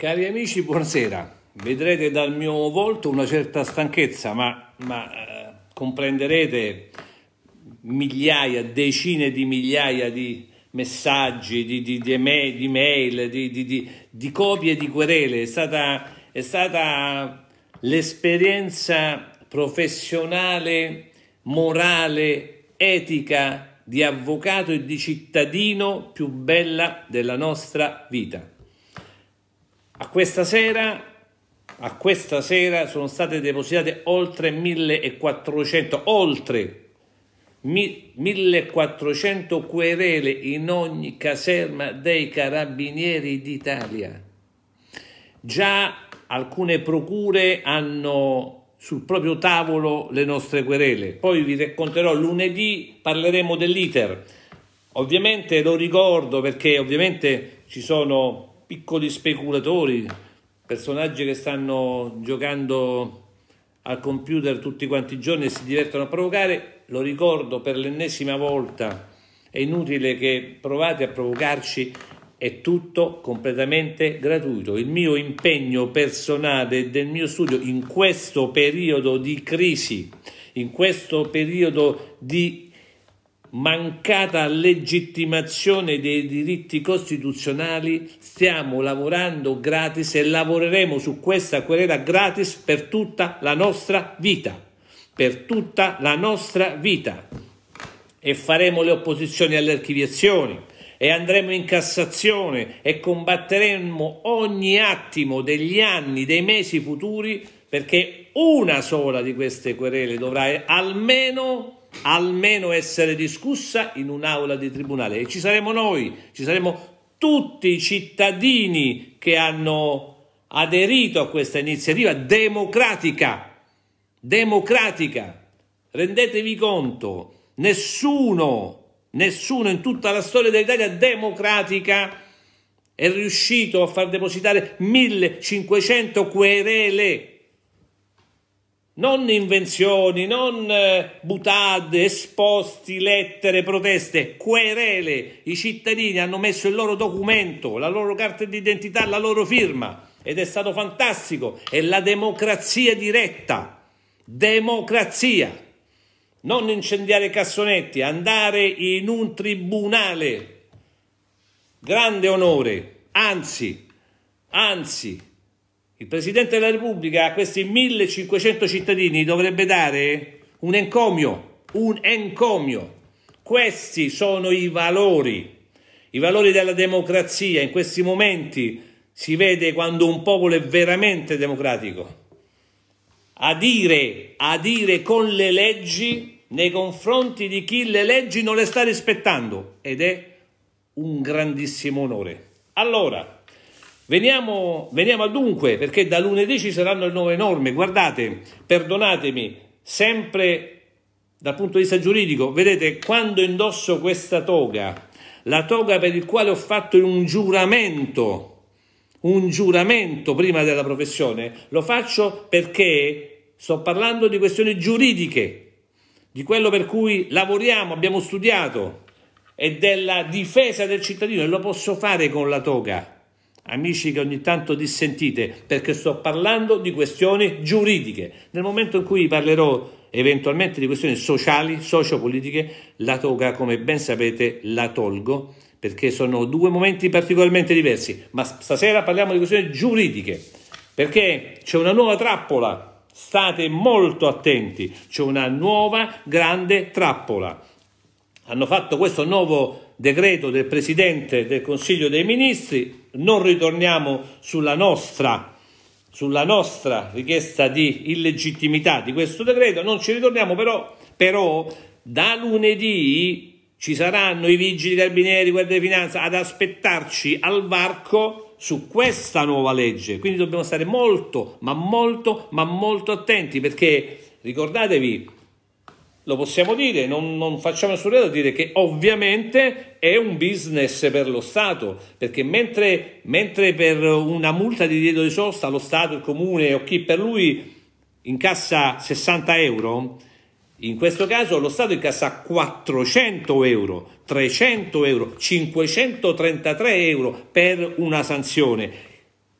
Cari amici, buonasera. Vedrete dal mio volto una certa stanchezza, ma, ma eh, comprenderete migliaia, decine di migliaia di messaggi, di, di, di email, di, mail, di, di copie di querele. È stata, è stata l'esperienza professionale, morale, etica di avvocato e di cittadino più bella della nostra vita. A questa sera, a questa sera sono state depositate oltre 1400, oltre 1400 querele in ogni caserma dei carabinieri d'Italia. Già alcune procure hanno sul proprio tavolo le nostre querele. Poi vi racconterò lunedì, parleremo dell'iter. Ovviamente lo ricordo perché ovviamente ci sono piccoli speculatori, personaggi che stanno giocando al computer tutti quanti i giorni e si divertono a provocare, lo ricordo per l'ennesima volta, è inutile che provate a provocarci, è tutto completamente gratuito. Il mio impegno personale e del mio studio in questo periodo di crisi, in questo periodo di mancata legittimazione dei diritti costituzionali, stiamo lavorando gratis e lavoreremo su questa querela gratis per tutta la nostra vita, per tutta la nostra vita. E faremo le opposizioni alle archiviazioni e andremo in Cassazione e combatteremo ogni attimo degli anni, dei mesi futuri perché una sola di queste querele dovrà almeno almeno essere discussa in un'aula di tribunale e ci saremo noi, ci saremo tutti i cittadini che hanno aderito a questa iniziativa democratica, democratica. Rendetevi conto, nessuno, nessuno in tutta la storia dell'Italia democratica è riuscito a far depositare 1500 querele non invenzioni, non eh, butade, esposti, lettere, proteste, querele. I cittadini hanno messo il loro documento, la loro carta d'identità, la loro firma ed è stato fantastico. È la democrazia diretta, democrazia. Non incendiare cassonetti, andare in un tribunale. Grande onore, anzi, anzi, il Presidente della Repubblica a questi 1500 cittadini dovrebbe dare un encomio, un encomio. Questi sono i valori, i valori della democrazia. In questi momenti si vede quando un popolo è veramente democratico. a dire con le leggi nei confronti di chi le leggi non le sta rispettando ed è un grandissimo onore. Allora, Veniamo, veniamo dunque, perché da lunedì ci saranno le nuove norme. Guardate, perdonatemi, sempre dal punto di vista giuridico, vedete, quando indosso questa toga, la toga per il quale ho fatto un giuramento, un giuramento prima della professione, lo faccio perché sto parlando di questioni giuridiche, di quello per cui lavoriamo, abbiamo studiato e della difesa del cittadino e lo posso fare con la toga amici che ogni tanto dissentite, perché sto parlando di questioni giuridiche. Nel momento in cui parlerò eventualmente di questioni sociali, sociopolitiche, la toga, come ben sapete, la tolgo, perché sono due momenti particolarmente diversi, ma stasera parliamo di questioni giuridiche, perché c'è una nuova trappola. State molto attenti, c'è una nuova grande trappola. Hanno fatto questo nuovo decreto del Presidente del Consiglio dei Ministri, non ritorniamo sulla nostra, sulla nostra richiesta di illegittimità di questo decreto, non ci ritorniamo però, però da lunedì ci saranno i vigili carabinieri, guardia di finanza ad aspettarci al varco su questa nuova legge. Quindi dobbiamo stare molto, ma molto, ma molto attenti perché ricordatevi lo possiamo dire, non, non facciamo nessun reato dire che ovviamente è un business per lo Stato, perché mentre, mentre per una multa di diritto di sosta lo Stato, il Comune o chi per lui incassa 60 euro, in questo caso lo Stato incassa 400 euro, 300 euro, 533 euro per una sanzione.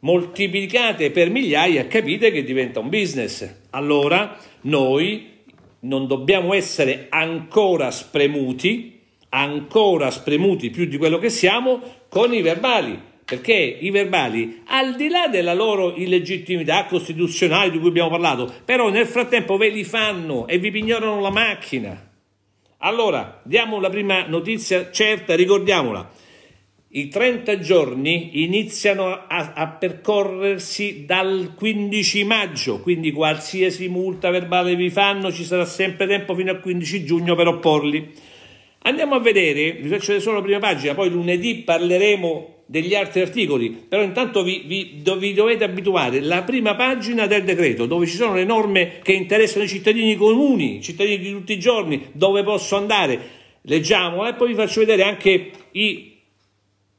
Moltiplicate per migliaia, capite che diventa un business. Allora noi non dobbiamo essere ancora spremuti, ancora spremuti più di quello che siamo con i verbali, perché i verbali, al di là della loro illegittimità costituzionale di cui abbiamo parlato, però nel frattempo ve li fanno e vi pignorano la macchina. Allora, diamo la prima notizia certa, ricordiamola. I 30 giorni iniziano a, a, percorrersi dal 15 maggio, quindi qualsiasi multa verbale vi fanno ci sarà sempre tempo fino al 15 giugno per opporli. Andiamo a vedere, vi faccio vedere solo la prima pagina, poi lunedì parleremo degli altri articoli, però intanto vi, vi, do, vi dovete abituare alla prima pagina del decreto, dove ci sono le norme che interessano i cittadini comuni, i cittadini di tutti i giorni, dove posso andare. Leggiamola e eh, poi vi faccio vedere anche i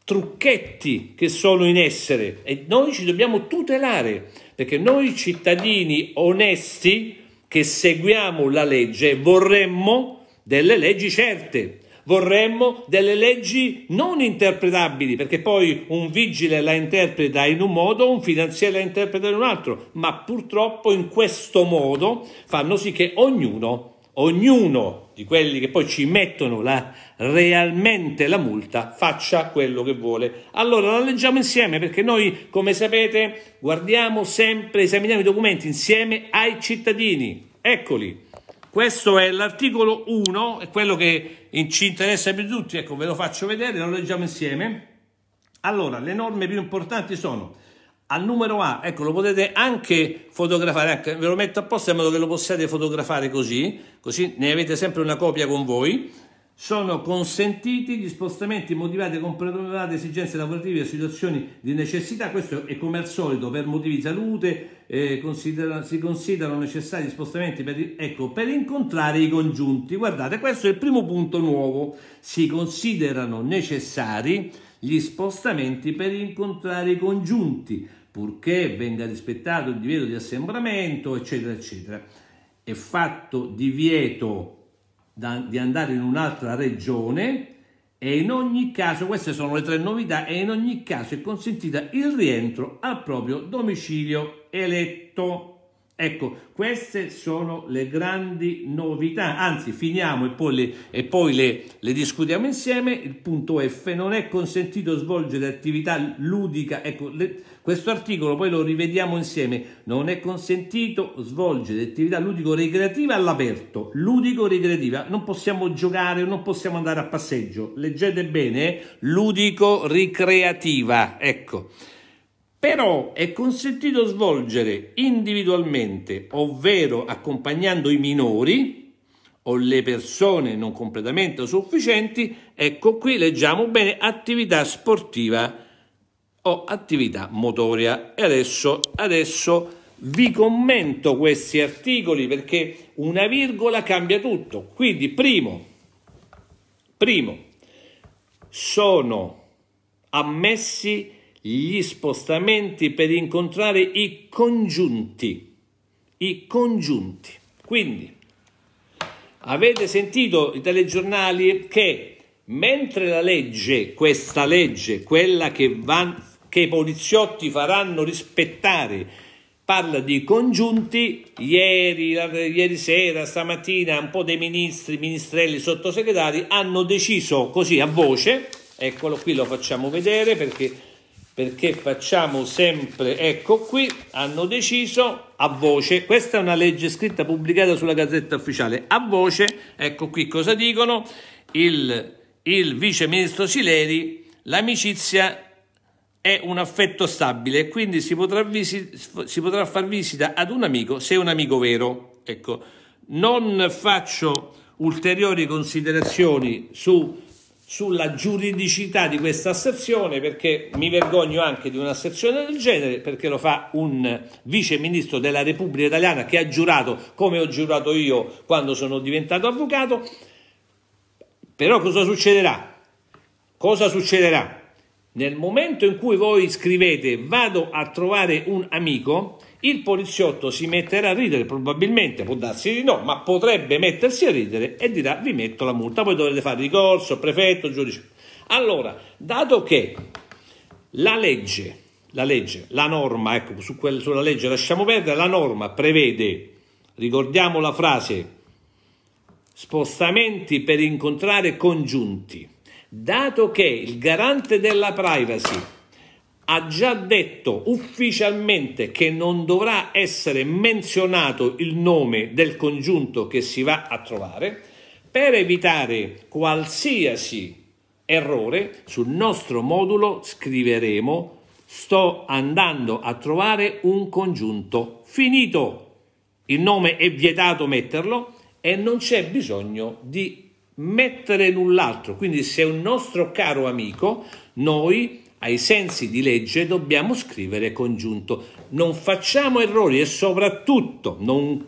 trucchetti che sono in essere e noi ci dobbiamo tutelare perché noi cittadini onesti che seguiamo la legge vorremmo delle leggi certe, vorremmo delle leggi non interpretabili, perché poi un vigile la interpreta in un modo, un finanziere la interpreta in un altro, ma purtroppo in questo modo fanno sì che ognuno ognuno di quelli che poi ci mettono la, realmente la multa faccia quello che vuole. Allora la leggiamo insieme perché noi, come sapete, guardiamo sempre, esaminiamo i documenti insieme ai cittadini. Eccoli. Questo è l'articolo 1, è quello che ci interessa più di tutti, ecco ve lo faccio vedere, lo leggiamo insieme. Allora, le norme più importanti sono al numero A, ecco lo potete anche fotografare, ecco, ve lo metto apposta in modo che lo possiate fotografare così, così ne avete sempre una copia con voi, sono consentiti gli spostamenti motivati con predominate esigenze lavorative e situazioni di necessità, questo è come al solito per motivi di salute, eh, considera, si considerano necessari gli spostamenti per, ecco, per incontrare i congiunti, guardate questo è il primo punto nuovo, si considerano necessari gli spostamenti per incontrare i congiunti, purché venga rispettato il divieto di assembramento, eccetera, eccetera. È fatto divieto da, di andare in un'altra regione e in ogni caso, queste sono le tre novità, e in ogni caso è consentita il rientro al proprio domicilio eletto. Ecco, queste sono le grandi novità, anzi finiamo e poi, le, e poi le, le, discutiamo insieme. Il punto F, non è consentito svolgere attività ludica, ecco le, questo articolo poi lo rivediamo insieme, non è consentito svolgere attività ludico-recreativa all'aperto, ludico-recreativa, non possiamo giocare, non possiamo andare a passeggio, leggete bene, eh? ludico-ricreativa, ecco però è consentito svolgere individualmente, ovvero accompagnando i minori o le persone non completamente sufficienti, ecco qui leggiamo bene attività sportiva o attività motoria. E adesso, adesso vi commento questi articoli perché una virgola cambia tutto. Quindi, primo, primo sono ammessi gli spostamenti per incontrare i congiunti. I congiunti. Quindi, avete sentito i telegiornali che mentre la legge, questa legge, quella che, van, che i poliziotti faranno rispettare, parla di congiunti, ieri, ieri, sera, stamattina un po' dei ministri, ministrelli, sottosegretari hanno deciso così a voce, eccolo qui lo facciamo vedere perché perché facciamo sempre, ecco qui, hanno deciso a voce, questa è una legge scritta pubblicata sulla Gazzetta Ufficiale, a voce, ecco qui cosa dicono, il, il vice ministro Sileri, l'amicizia è un affetto stabile quindi si potrà, visi, si potrà far visita ad un amico se è un amico vero. Ecco, non faccio ulteriori considerazioni su sulla giuridicità di questa asserzione perché mi vergogno anche di un'asserzione del genere perché lo fa un vice ministro della Repubblica Italiana che ha giurato come ho giurato io quando sono diventato avvocato però cosa succederà? Cosa succederà? Nel momento in cui voi scrivete vado a trovare un amico il poliziotto si metterà a ridere, probabilmente, può darsi di no, ma potrebbe mettersi a ridere e dirà vi metto la multa, poi dovrete fare ricorso, prefetto, giudice. Allora, dato che la legge, la legge, la norma, ecco, su quella, sulla legge lasciamo perdere, la norma prevede, ricordiamo la frase, spostamenti per incontrare congiunti. Dato che il garante della privacy ha già detto ufficialmente che non dovrà essere menzionato il nome del congiunto che si va a trovare per evitare qualsiasi errore sul nostro modulo scriveremo sto andando a trovare un congiunto finito il nome è vietato metterlo e non c'è bisogno di mettere null'altro quindi se un nostro caro amico noi ai sensi di legge dobbiamo scrivere congiunto. Non facciamo errori e soprattutto non,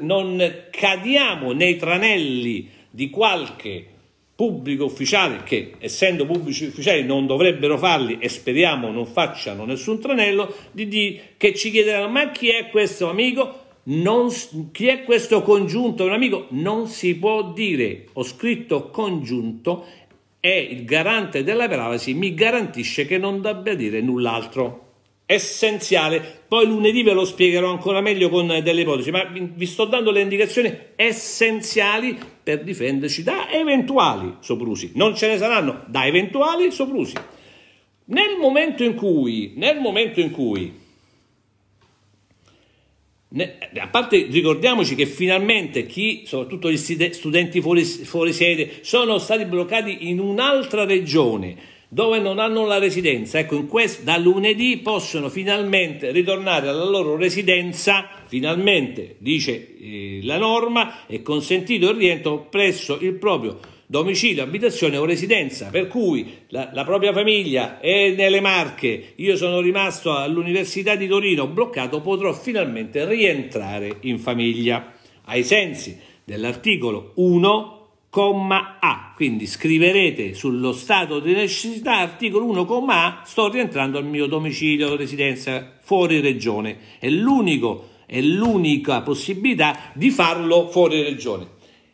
non cadiamo nei tranelli di qualche pubblico ufficiale che essendo pubblici ufficiali non dovrebbero farli e speriamo non facciano nessun tranello di, di, che ci chiederanno ma chi è questo amico non, chi è questo congiunto un amico non si può dire ho scritto congiunto è il garante della privacy, mi garantisce che non debba dire null'altro. Essenziale, poi lunedì ve lo spiegherò ancora meglio con delle ipotesi, ma vi sto dando le indicazioni essenziali per difenderci da eventuali soprusi. Non ce ne saranno da eventuali soprusi. Nel momento in cui, nel momento in cui a parte ricordiamoci che finalmente chi, soprattutto gli studenti fuori, fuori sede, sono stati bloccati in un'altra regione dove non hanno la residenza. Ecco, questo, da lunedì possono finalmente ritornare alla loro residenza, finalmente, dice eh, la norma, è consentito il rientro presso il proprio domicilio, abitazione o residenza, per cui la, la propria famiglia è nelle Marche, io sono rimasto all'Università di Torino bloccato, potrò finalmente rientrare in famiglia ai sensi dell'articolo 1. A, Quindi scriverete sullo stato di necessità articolo 1, A, sto rientrando al mio domicilio residenza fuori regione. È l'unico è l'unica possibilità di farlo fuori regione.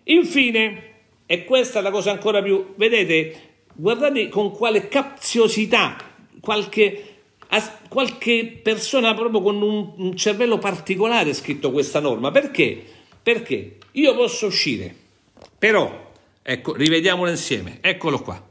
Infine, e questa è la cosa ancora più... Vedete, guardate con quale capziosità qualche, qualche persona proprio con un, un cervello particolare ha scritto questa norma. Perché? Perché io posso uscire, però, ecco, rivediamola insieme, eccolo qua.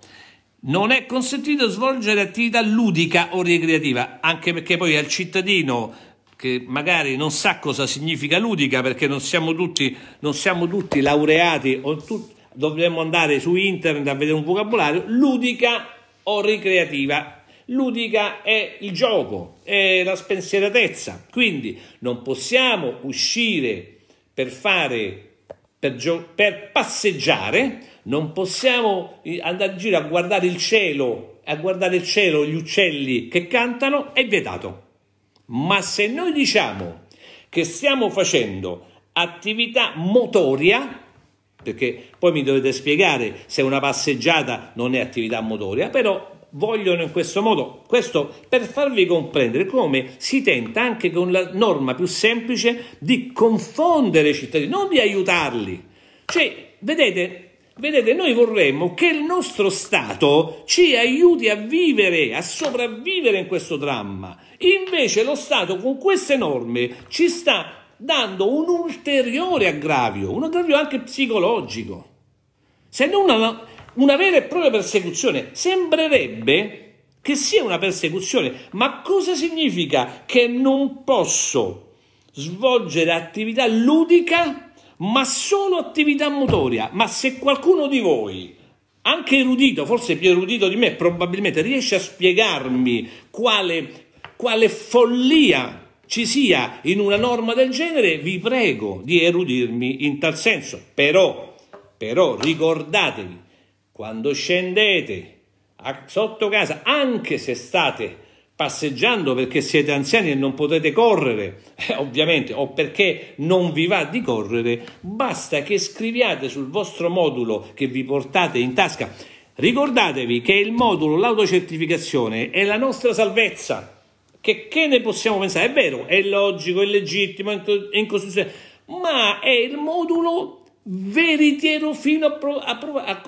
Non è consentito svolgere attività ludica o ricreativa, anche perché poi al cittadino che magari non sa cosa significa ludica, perché non siamo tutti, non siamo tutti laureati o tutti dovremmo andare su internet a vedere un vocabolario, ludica o ricreativa. Ludica è il gioco, è la spensieratezza, quindi non possiamo uscire per fare per, gio- per, passeggiare, non possiamo andare in giro a guardare il cielo, a guardare il cielo, gli uccelli che cantano, è vietato. Ma se noi diciamo che stiamo facendo attività motoria, perché poi mi dovete spiegare se una passeggiata non è attività motoria, però vogliono in questo modo, questo per farvi comprendere come si tenta anche con la norma più semplice di confondere i cittadini, non di aiutarli. Cioè, vedete, vedete, noi vorremmo che il nostro Stato ci aiuti a vivere, a sopravvivere in questo dramma. Invece lo Stato con queste norme ci sta dando un ulteriore aggravio, un aggravio anche psicologico. Se non una, una vera e propria persecuzione, sembrerebbe che sia una persecuzione, ma cosa significa che non posso svolgere attività ludica, ma solo attività motoria? Ma se qualcuno di voi anche erudito, forse più erudito di me, probabilmente riesce a spiegarmi quale, quale follia ci sia in una norma del genere, vi prego di erudirmi in tal senso. Però, però ricordatevi, quando scendete a, sotto casa, anche se state passeggiando perché siete anziani e non potete correre, eh, ovviamente, o perché non vi va di correre, basta che scriviate sul vostro modulo che vi portate in tasca. Ricordatevi che il modulo, l'autocertificazione, è la nostra salvezza. Che, che ne possiamo pensare? È vero, è logico, è legittimo, è incostituzionale, ma è il modulo veritiero fino a, pro, a,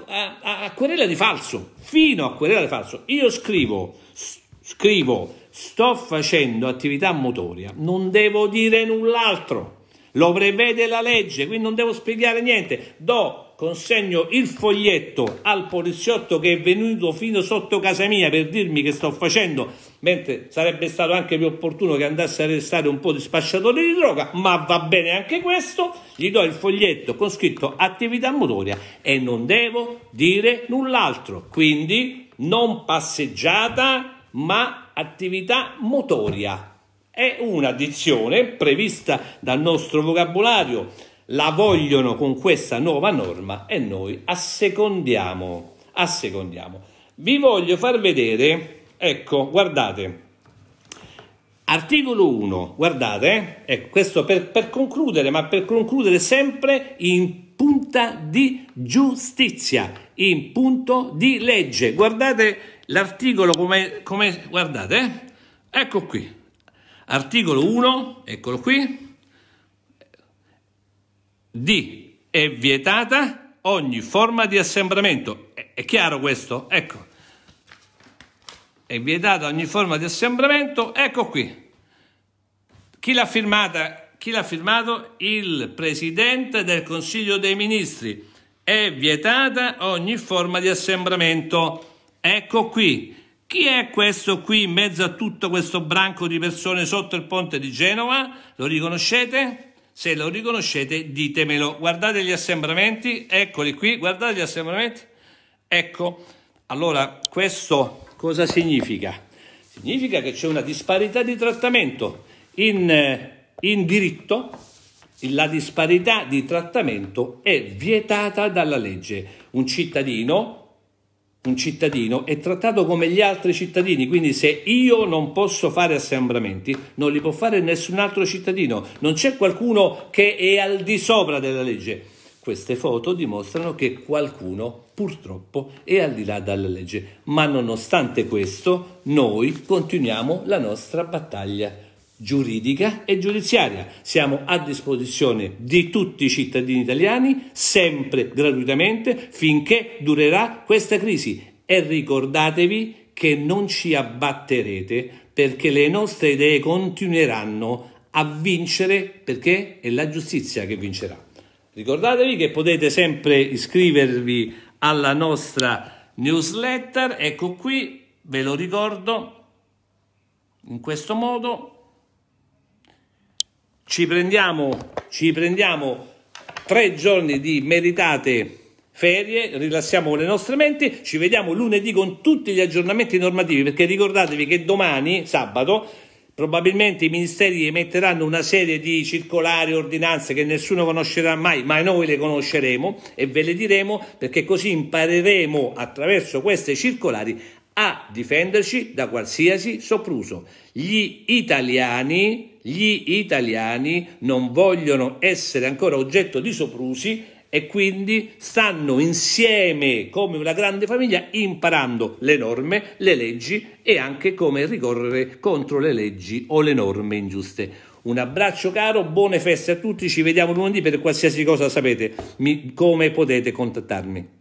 a, a, querela di falso. Fino a querela di falso. Io scrivo, scrivo, sto facendo attività motoria, non devo dire null'altro. Lo prevede la legge, quindi non devo spiegare niente. Do, consegno il foglietto al poliziotto che è venuto fino sotto casa mia per dirmi che sto facendo mentre sarebbe stato anche più opportuno che andasse a arrestare un po' di spacciatori di droga, ma va bene anche questo, gli do il foglietto con scritto attività motoria e non devo dire null'altro, quindi non passeggiata ma attività motoria. È un'addizione prevista dal nostro vocabolario la vogliono con questa nuova norma e noi assecondiamo. assecondiamo. Vi voglio far vedere Ecco, guardate. Articolo 1, guardate, eh? ecco, questo per, per concludere, ma per concludere sempre in punta di giustizia, in punto di legge. Guardate l'articolo come, come guardate, eh. ecco qui, articolo 1, eccolo qui, di è vietata ogni forma di assembramento. È, è chiaro questo? Ecco, è vietata ogni forma di assembramento, ecco qui. Chi l'ha firmata? Chi l'ha firmato? Il Presidente del Consiglio dei Ministri. È vietata ogni forma di assembramento. Ecco qui. Chi è questo qui in mezzo a tutto questo branco di persone sotto il ponte di Genova? Lo riconoscete? Se lo riconoscete ditemelo. Guardate gli assembramenti, eccoli qui, guardate gli assembramenti. Ecco, allora questo Cosa significa? Significa che c'è una disparità di trattamento in, eh, in diritto, la disparità di trattamento è vietata dalla legge. Un cittadino un cittadino è trattato come gli altri cittadini, quindi se io non posso fare assembramenti, non li può fare nessun altro cittadino, non c'è qualcuno che è al di sopra della legge. Queste foto dimostrano che qualcuno purtroppo è al di là della legge, ma nonostante questo noi continuiamo la nostra battaglia giuridica e giudiziaria. Siamo a disposizione di tutti i cittadini italiani, sempre gratuitamente, finché durerà questa crisi. E ricordatevi che non ci abbatterete perché le nostre idee continueranno a vincere perché è la giustizia che vincerà. Ricordatevi che potete sempre iscrivervi alla nostra newsletter, ecco qui, ve lo ricordo, in questo modo ci prendiamo, ci prendiamo tre giorni di meritate ferie, rilassiamo le nostre menti, ci vediamo lunedì con tutti gli aggiornamenti normativi perché ricordatevi che domani, sabato, Probabilmente i ministeri emetteranno una serie di circolari, ordinanze che nessuno conoscerà mai, ma noi le conosceremo e ve le diremo perché così impareremo attraverso queste circolari a difenderci da qualsiasi sopruso. Gli italiani, gli italiani non vogliono essere ancora oggetto di soprusi e quindi stanno insieme come una grande famiglia imparando le norme, le leggi e anche come ricorrere contro le leggi o le norme ingiuste. Un abbraccio caro, buone feste a tutti, ci vediamo lunedì per qualsiasi cosa sapete mi, come potete contattarmi.